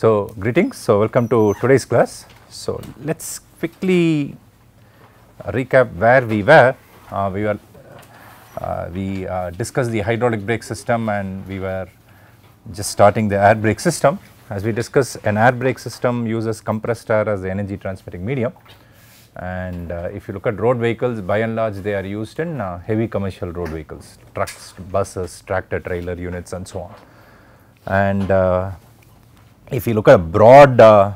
So, greetings. So, welcome to today's class. So, let us quickly recap where we were. Uh, we were uh, we uh, discussed the hydraulic brake system and we were just starting the air brake system. As we discussed an air brake system uses compressed air as the energy transmitting medium and uh, if you look at road vehicles by and large they are used in uh, heavy commercial road vehicles trucks buses tractor trailer units and so on and uh, if you look at a broad uh,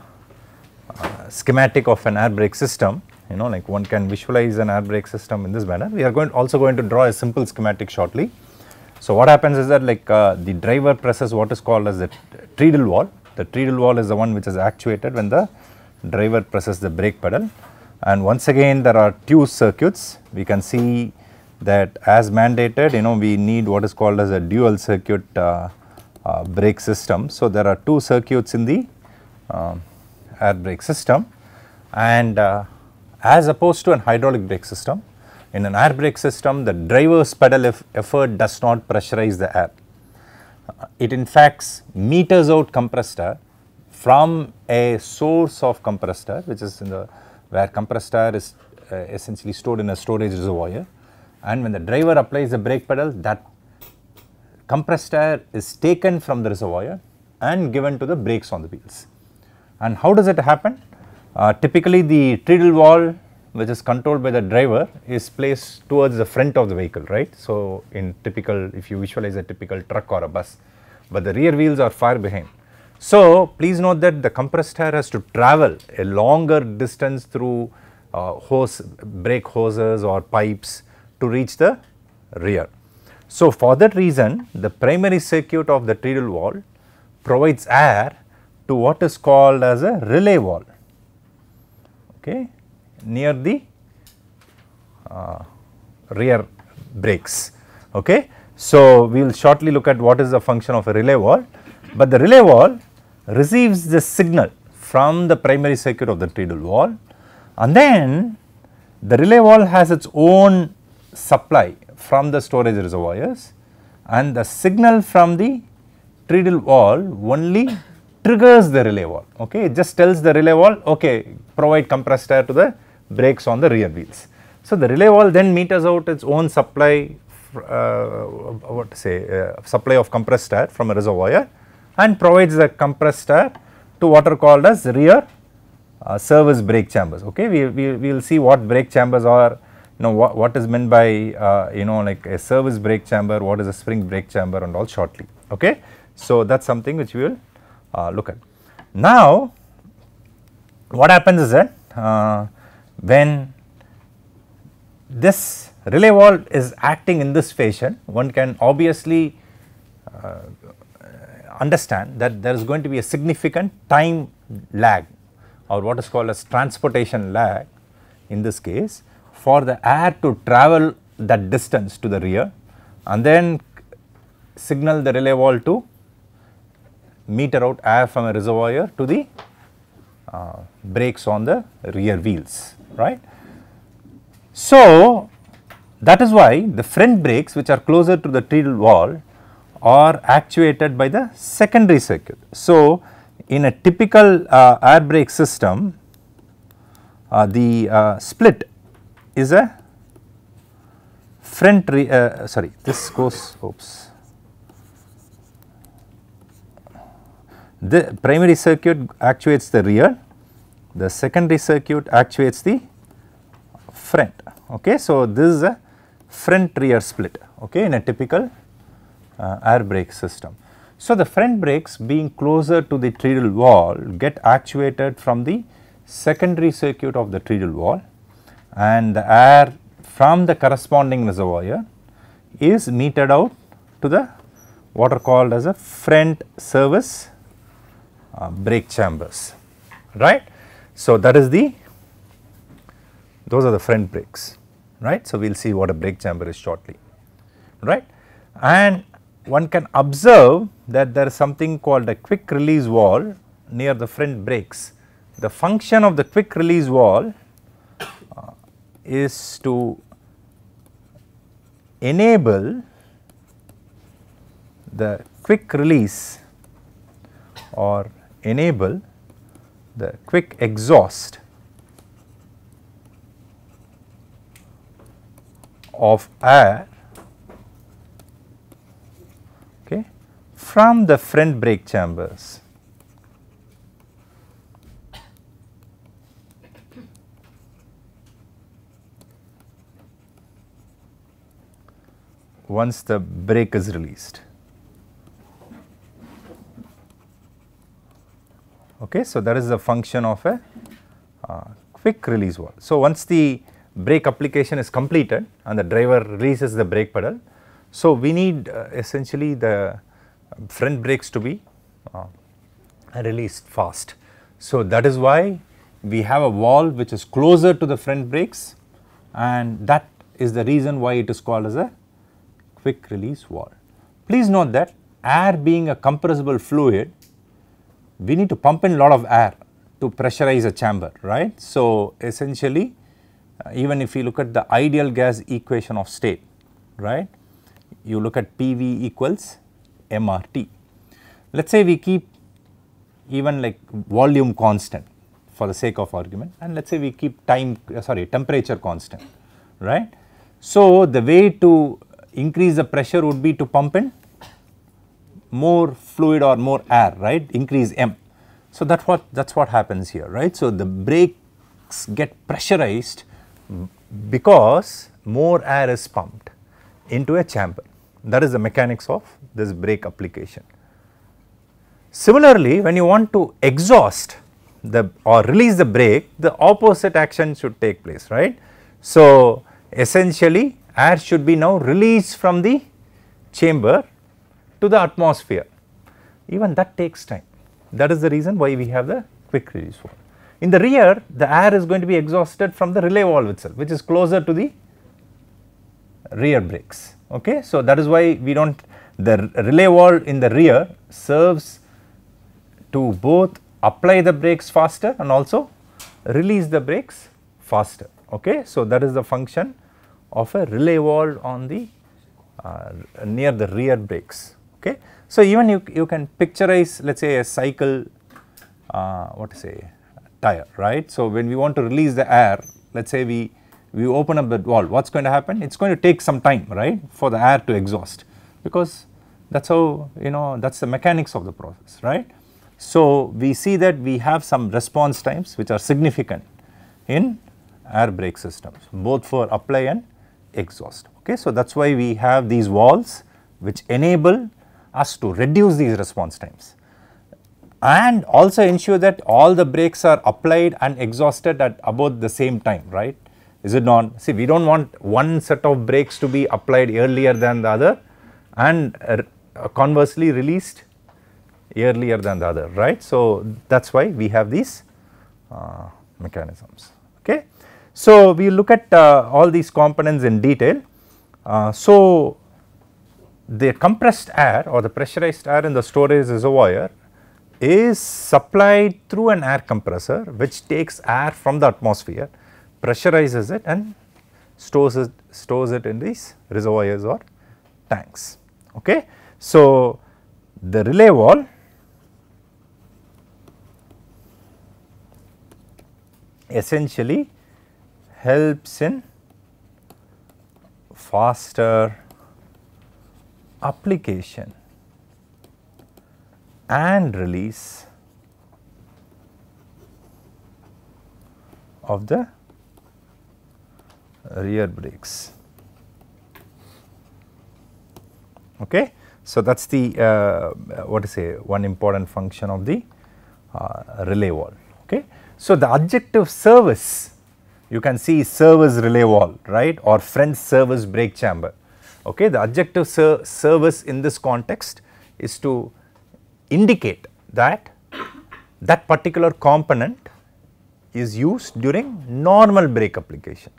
uh, schematic of an air brake system, you know like one can visualize an air brake system in this manner. We are going also going to draw a simple schematic shortly. So what happens is that like uh, the driver presses what is called as the treadle wall. The treadle wall is the one which is actuated when the driver presses the brake pedal. And once again there are two circuits. We can see that as mandated you know we need what is called as a dual circuit uh, uh, brake system. So, there are two circuits in the uh, air brake system and uh, as opposed to an hydraulic brake system, in an air brake system the driver's pedal eff effort does not pressurize the air. Uh, it in fact meters out compressed air from a source of compressed air which is in the where compressed air is uh, essentially stored in a storage reservoir and when the driver applies the brake pedal that compressed air is taken from the reservoir and given to the brakes on the wheels. And how does it happen? Uh, typically the treadle wall which is controlled by the driver is placed towards the front of the vehicle, right. So, in typical if you visualize a typical truck or a bus, but the rear wheels are far behind. So, please note that the compressed air has to travel a longer distance through uh, hose, brake hoses or pipes to reach the rear. So, for that reason the primary circuit of the treadle wall provides air to what is called as a relay wall okay, near the uh, rear brakes. Okay. So, we will shortly look at what is the function of a relay wall, but the relay wall receives the signal from the primary circuit of the treadle wall and then the relay wall has its own supply from the storage reservoirs and the signal from the treadle wall only triggers the relay wall okay it just tells the relay wall okay provide compressed air to the brakes on the rear wheels. So, the relay wall then meters out its own supply uh, what to say uh, supply of compressed air from a reservoir and provides the compressed air to what are called as rear uh, service brake chambers okay we, we, we will see what brake chambers are know what, what is meant by uh, you know like a service brake chamber, what is a spring brake chamber and all shortly okay. So that is something which we will uh, look at. Now what happens is that uh, when this relay wall is acting in this fashion one can obviously uh, understand that there is going to be a significant time lag or what is called as transportation lag in this case for the air to travel that distance to the rear and then signal the relay wall to meter out air from a reservoir to the uh, brakes on the rear wheels, right. So, that is why the front brakes which are closer to the treadle wall are actuated by the secondary circuit. So, in a typical uh, air brake system, uh, the uh, split is a front re uh, sorry this goes oops the primary circuit actuates the rear the secondary circuit actuates the front okay so this is a front rear split okay in a typical uh, air brake system so the front brakes being closer to the treadle wall get actuated from the secondary circuit of the treadle wall and the air from the corresponding reservoir is metered out to the what are called as a front service uh, brake chambers right. So, that is the those are the front brakes right. So, we will see what a brake chamber is shortly right and one can observe that there is something called a quick release wall near the front brakes. The function of the quick release wall is to enable the quick release or enable the quick exhaust of air okay, from the front brake chambers. once the brake is released. Okay, so that is the function of a uh, quick release valve. So once the brake application is completed and the driver releases the brake pedal, so we need uh, essentially the front brakes to be uh, released fast. So that is why we have a valve which is closer to the front brakes and that is the reason why it is called as a quick release valve. Please note that air being a compressible fluid, we need to pump in lot of air to pressurize a chamber, right. So, essentially uh, even if you look at the ideal gas equation of state, right, you look at PV equals MRT. Let us say we keep even like volume constant for the sake of argument and let us say we keep time uh, sorry temperature constant, right. So, the way to increase the pressure would be to pump in more fluid or more air, right, increase M. So that what that is what happens here, right. So the brakes get pressurized because more air is pumped into a chamber. That is the mechanics of this brake application. Similarly, when you want to exhaust the or release the brake, the opposite action should take place, right. So essentially air should be now released from the chamber to the atmosphere even that takes time that is the reason why we have the quick release valve. In the rear the air is going to be exhausted from the relay valve itself which is closer to the rear brakes okay. So that is why we do not the relay valve in the rear serves to both apply the brakes faster and also release the brakes faster okay. So that is the function of a relay wall on the uh, near the rear brakes. Okay. So, even you, you can picturize let us say a cycle uh, what to say tire right. So, when we want to release the air let us say we we open up the wall what is going to happen it is going to take some time right for the air to exhaust because that is how you know that is the mechanics of the process right. So, we see that we have some response times which are significant in air brake systems both for apply and exhaust. Okay, so that is why we have these walls which enable us to reduce these response times and also ensure that all the brakes are applied and exhausted at about the same time, right? Is it not? See, we do not want one set of brakes to be applied earlier than the other and uh, conversely released earlier than the other, right? So, that is why we have these uh, mechanisms, okay? So, we look at uh, all these components in detail. Uh, so, the compressed air or the pressurized air in the storage reservoir is supplied through an air compressor which takes air from the atmosphere, pressurizes it and stores it, stores it in these reservoirs or tanks. Okay. So, the relay wall essentially helps in faster application and release of the rear brakes. Okay. So, that is the uh, what to say one important function of the uh, relay wall. Okay. So, the adjective service you can see service relay wall, right, or French service brake chamber. Okay, the adjective ser service in this context is to indicate that that particular component is used during normal brake application.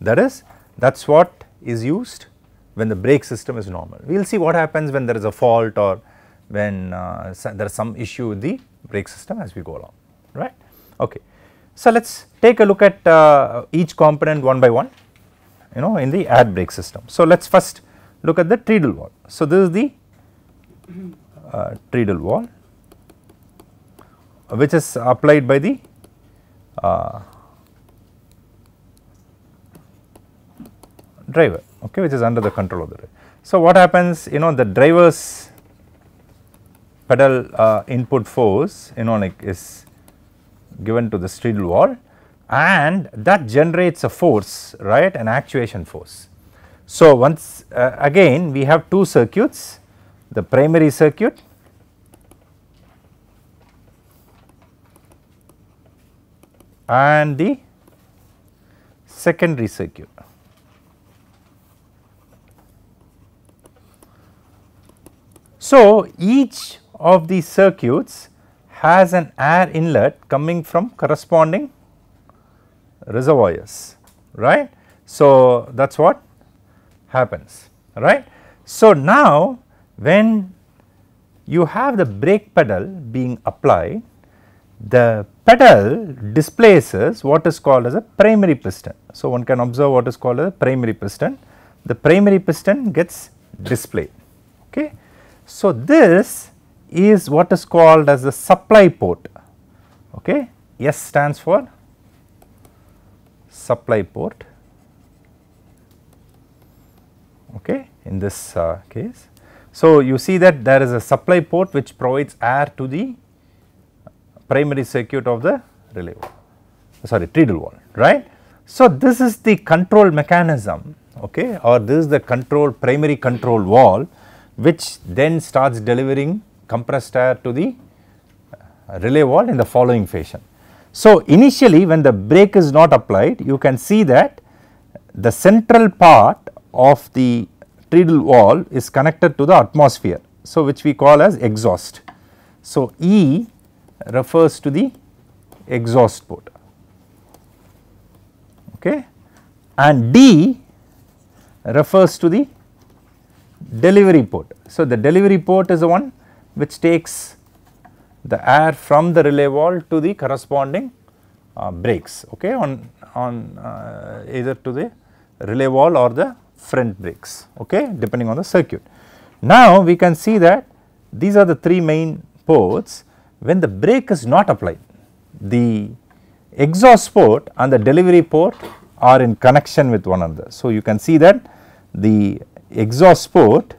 That is, that is what is used when the brake system is normal. We will see what happens when there is a fault or when uh, there is some issue with the brake system as we go along, right. Okay. So, let us take a look at uh, each component one by one you know in the air brake system. So, let us first look at the treadle wall. So, this is the uh, treadle wall which is applied by the uh, driver okay which is under the control of the driver. So, what happens you know the driver's pedal uh, input force you know like is given to the steel wall and that generates a force right an actuation force. So, once uh, again we have two circuits the primary circuit and the secondary circuit. So, each of these circuits has an air inlet coming from corresponding reservoirs, right. So, that is what happens, right. So, now when you have the brake pedal being applied, the pedal displaces what is called as a primary piston. So, one can observe what is called as a primary piston. The primary piston gets displayed. Okay. So, this is what is called as the supply port. Okay. S stands for supply port okay, in this uh, case. So, you see that there is a supply port which provides air to the primary circuit of the relay wall, sorry treadle wall, right. So, this is the control mechanism okay, or this is the control primary control wall which then starts delivering compressed air to the uh, relay wall in the following fashion. So, initially when the brake is not applied you can see that the central part of the treadle wall is connected to the atmosphere. So, which we call as exhaust. So, E refers to the exhaust port okay and D refers to the delivery port. So, the delivery port is the one which takes the air from the relay wall to the corresponding uh, brakes okay on on uh, either to the relay wall or the front brakes okay depending on the circuit now we can see that these are the three main ports when the brake is not applied the exhaust port and the delivery port are in connection with one another so you can see that the exhaust port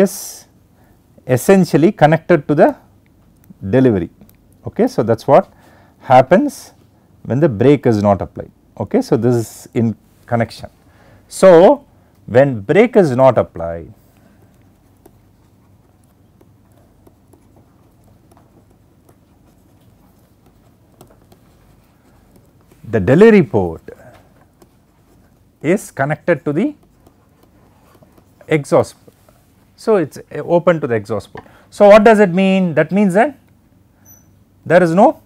is essentially connected to the delivery. Okay. So, that is what happens when the brake is not applied. Okay. So, this is in connection. So, when brake is not applied, the delivery port is connected to the exhaust so, it is eh, open to the exhaust port. So, what does it mean? That means that there is no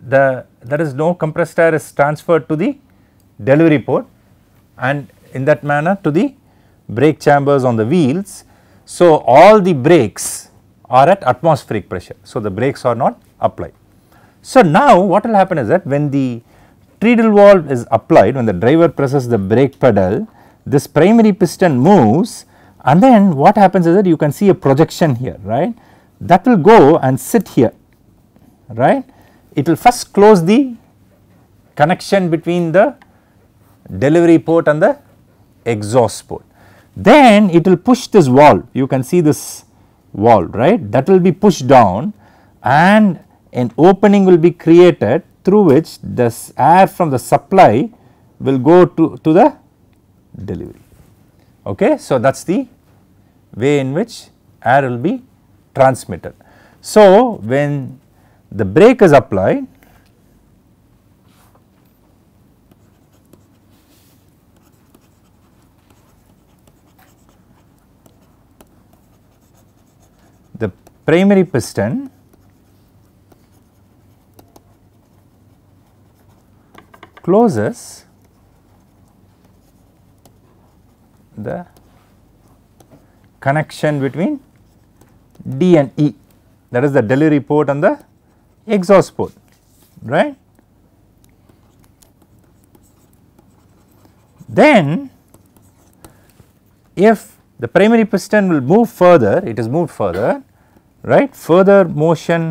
the there is no compressed air is transferred to the delivery port and in that manner to the brake chambers on the wheels. So, all the brakes are at atmospheric pressure. So, the brakes are not applied. So, now what will happen is that when the treadle valve is applied when the driver presses the brake pedal this primary piston moves and then what happens is that you can see a projection here right that will go and sit here right it will first close the connection between the delivery port and the exhaust port then it will push this valve you can see this valve right that will be pushed down and an opening will be created through which the air from the supply will go to, to the delivery. Okay. So, that is the way in which air will be transmitted. So, when the brake is applied the primary piston closes the connection between D and E that is the delivery port and the exhaust port right. Then if the primary piston will move further it is moved further right further motion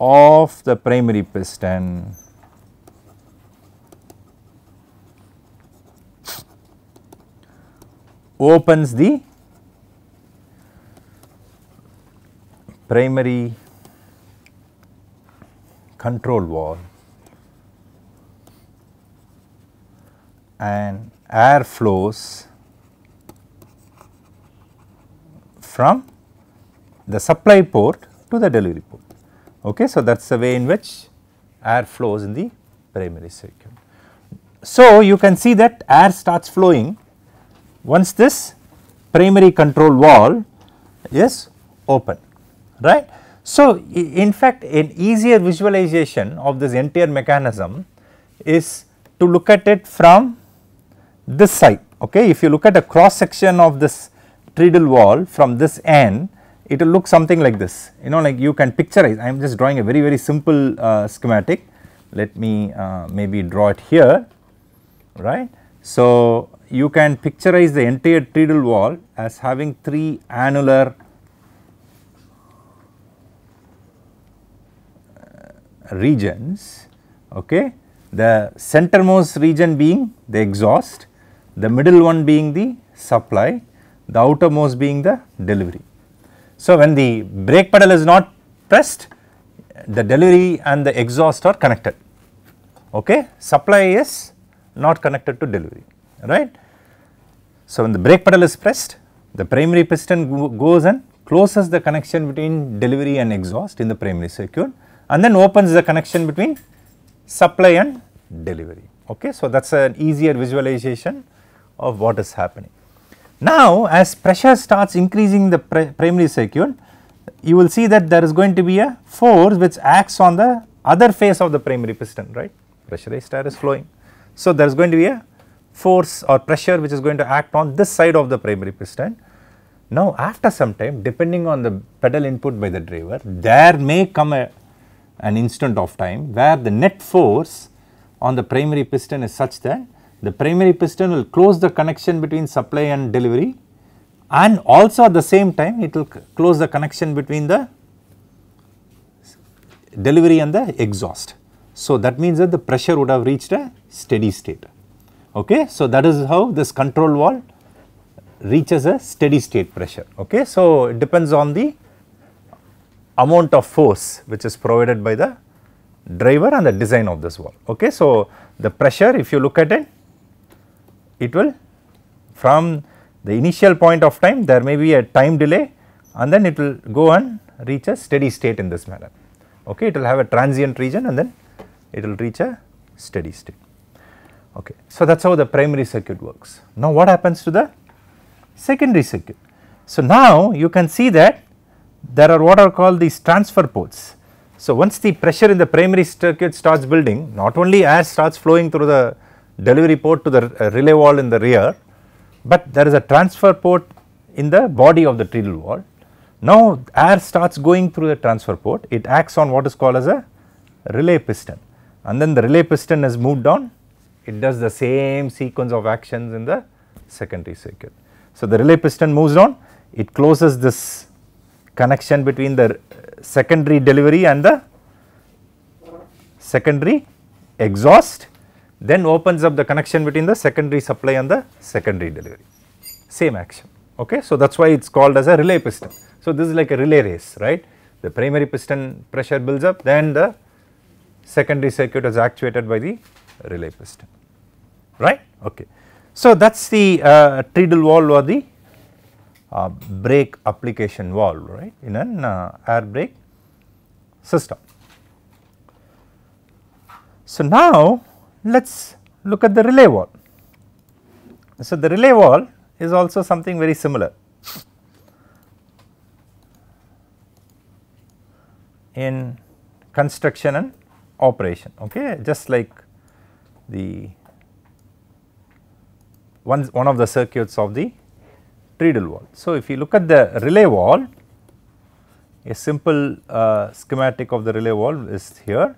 of the primary piston. opens the primary control valve and air flows from the supply port to the delivery port. Okay, so that is the way in which air flows in the primary circuit. So, you can see that air starts flowing once this primary control wall is open right. So, in fact an easier visualization of this entire mechanism is to look at it from this side okay if you look at a cross section of this treadle wall from this end it will look something like this you know like you can picturize I am just drawing a very very simple uh, schematic let me uh, maybe draw it here right. So, you can picturize the entire treadle wall as having 3 annular uh, regions okay the centermost region being the exhaust the middle one being the supply the outermost being the delivery so, when the brake pedal is not pressed the delivery and the exhaust are connected okay supply is not connected to delivery right. So, when the brake pedal is pressed the primary piston go goes and closes the connection between delivery and exhaust in the primary circuit and then opens the connection between supply and delivery okay. So, that is an easier visualization of what is happening. Now as pressure starts increasing the primary circuit, you will see that there is going to be a force which acts on the other face of the primary piston, right? Pressurized air is flowing. So there is going to be a force or pressure which is going to act on this side of the primary piston. Now after some time depending on the pedal input by the driver, there may come a, an instant of time where the net force on the primary piston is such that the primary piston will close the connection between supply and delivery and also at the same time it will close the connection between the delivery and the exhaust. So, that means that the pressure would have reached a steady state. Okay? So, that is how this control wall reaches a steady state pressure. Okay? So, it depends on the amount of force which is provided by the driver and the design of this wall. Okay? So, the pressure if you look at it it will from the initial point of time there may be a time delay and then it will go and reach a steady state in this manner okay it will have a transient region and then it will reach a steady state okay so that's how the primary circuit works now what happens to the secondary circuit so now you can see that there are what are called these transfer ports so once the pressure in the primary circuit starts building not only air starts flowing through the delivery port to the relay wall in the rear, but there is a transfer port in the body of the treadle wall. Now air starts going through the transfer port, it acts on what is called as a relay piston and then the relay piston has moved on, it does the same sequence of actions in the secondary circuit. So the relay piston moves on, it closes this connection between the secondary delivery and the secondary exhaust then opens up the connection between the secondary supply and the secondary delivery, same action okay. So that is why it is called as a relay piston. So this is like a relay race right, the primary piston pressure builds up then the secondary circuit is actuated by the relay piston right okay. So that is the uh, treadle valve or the uh, brake application valve right in an uh, air brake system. So now let us look at the relay wall. So, the relay wall is also something very similar. in construction and operation okay just like the one one of the circuits of the treadle wall so if you look at the relay wall a simple uh, schematic of the relay wall is here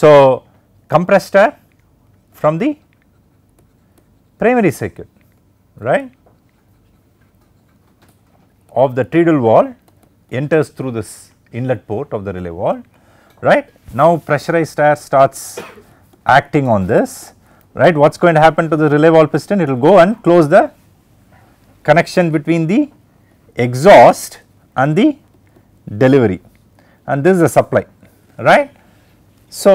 so compressed air from the primary circuit right of the treadle wall enters through this inlet port of the relay wall right. Now pressurized air starts acting on this right what is going to happen to the relay wall piston it will go and close the connection between the exhaust and the delivery and this is the supply right. So,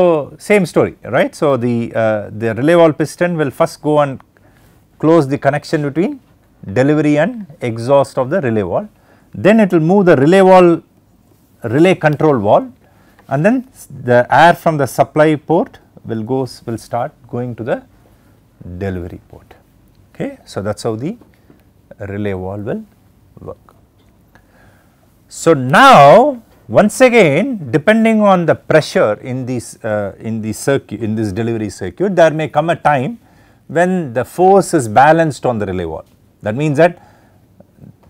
same story right. So, the, uh, the relay wall piston will first go and close the connection between delivery and exhaust of the relay wall. Then it will move the relay wall relay control wall and then the air from the supply port will go. will start going to the delivery port okay. So, that is how the relay wall will work. So, now once again depending on the pressure in this uh, in the circuit in this delivery circuit there may come a time when the force is balanced on the relay wall. That means that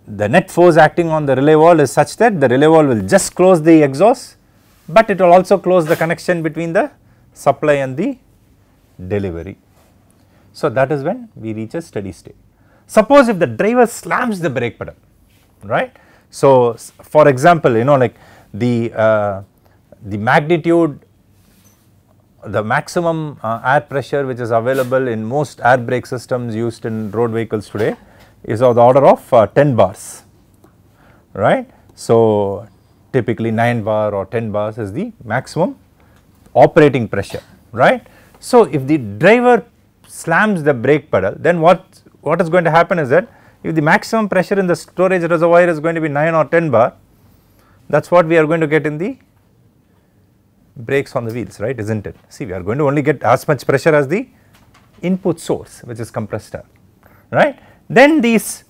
the net force acting on the relay wall is such that the relay wall will just close the exhaust but it will also close the connection between the supply and the delivery. So that is when we reach a steady state. Suppose if the driver slams the brake pedal, right. So for example, you know like the, uh, the magnitude the maximum uh, air pressure which is available in most air brake systems used in road vehicles today is of the order of uh, 10 bars right. So typically 9 bar or 10 bars is the maximum operating pressure right. So if the driver slams the brake pedal then what what is going to happen is that if the maximum pressure in the storage reservoir is going to be 9 or 10 bar that is what we are going to get in the brakes on the wheels right is not it. See we are going to only get as much pressure as the input source which is compressor, right. Then these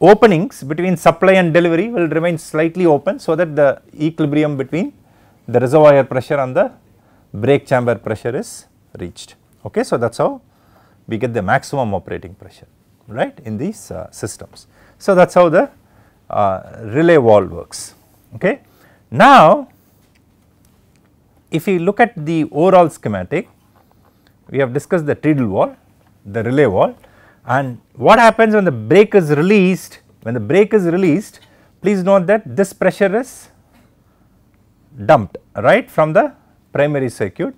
openings between supply and delivery will remain slightly open so that the equilibrium between the reservoir pressure and the brake chamber pressure is reached okay. So that is how we get the maximum operating pressure right in these uh, systems. So that is how the uh, relay valve works. Okay. Now, if you look at the overall schematic, we have discussed the treadle wall, the relay wall and what happens when the brake is released, when the brake is released, please note that this pressure is dumped right from the primary circuit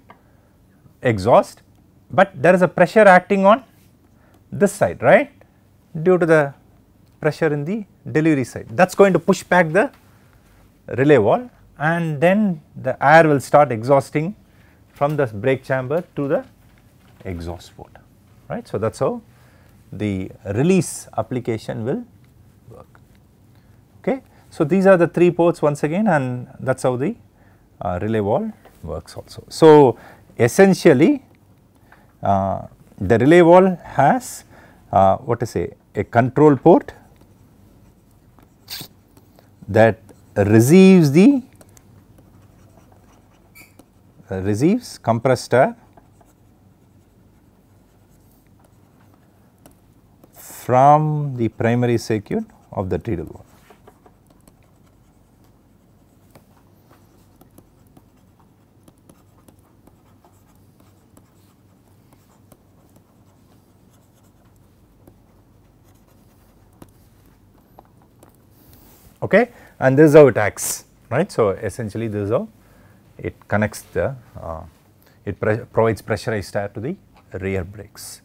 exhaust, but there is a pressure acting on this side right due to the pressure in the delivery side that is going to push back the relay wall and then the air will start exhausting from the brake chamber to the exhaust port right. So, that is how the release application will work okay. So, these are the 3 ports once again and that is how the uh, relay wall works also. So, essentially uh, the relay wall has uh, what to say a control port that receives the uh, receives compressed air from the primary circuit of the treadle one. Okay and this is how it acts right. So, essentially this is how it connects the, uh, it pre provides pressurized air to the rear brakes.